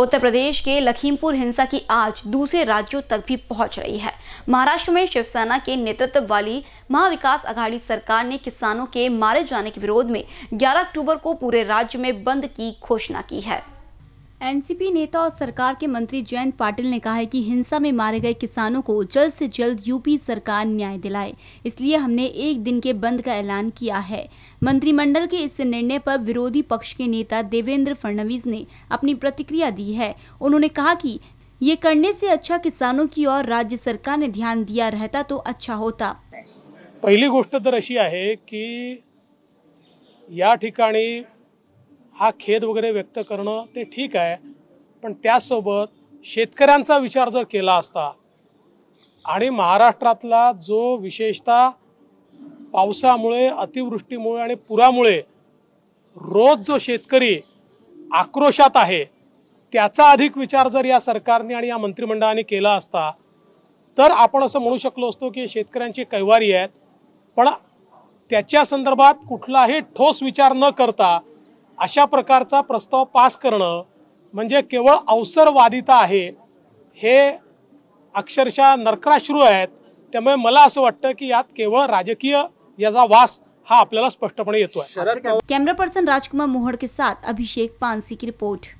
उत्तर प्रदेश के लखीमपुर हिंसा की आज दूसरे राज्यों तक भी पहुंच रही है महाराष्ट्र में शिवसेना के नेतृत्व वाली महाविकास अघाड़ी सरकार ने किसानों के मारे जाने के विरोध में 11 अक्टूबर को पूरे राज्य में बंद की घोषणा की है एनसीपी नेता और सरकार के मंत्री जयंत पाटिल ने कहा है कि हिंसा में मारे गए किसानों को जल्द से जल्द यूपी सरकार न्याय दिलाए इसलिए हमने एक दिन के बंद का ऐलान किया है मंत्रिमंडल के इस निर्णय पर विरोधी पक्ष के नेता देवेंद्र फडणवीस ने अपनी प्रतिक्रिया दी है उन्होंने कहा कि ये करने से अच्छा किसानों की और राज्य सरकार ने ध्यान दिया रहता तो अच्छा होता पहली गोष्ट तर अशी की या हा खेद वगैरे व्यक्त करणं ते ठीक आहे पण त्यासोबत शेतकऱ्यांचा विचार जर केला असता आणि महाराष्ट्रातला जो विशेषतः पावसामुळे अतिवृष्टीमुळे आणि पुरामुळे रोज जो शेतकरी आक्रोशात आहे त्याचा अधिक विचार जर या सरकारने आणि या मंत्रिमंडळाने केला असता तर आपण असं म्हणू शकलो असतो की शेतकऱ्यांची कैवारी आहेत पण त्याच्या संदर्भात कुठलाही ठोस विचार न करता अशा प्रकारचा प्रस्ताव पास करणं म्हणजे केवळ अवसरवादिता आहे हे अक्षरशः नरकाश्रू आहेत त्यामुळे मला असं वाटतं की यात केवळ राजकीय याचा वास हा आपल्याला स्पष्टपणे येतोय कॅमेरा पर्सन राजकुमार मोहड़ के साथ अभिषेक पानसी की रिपोर्ट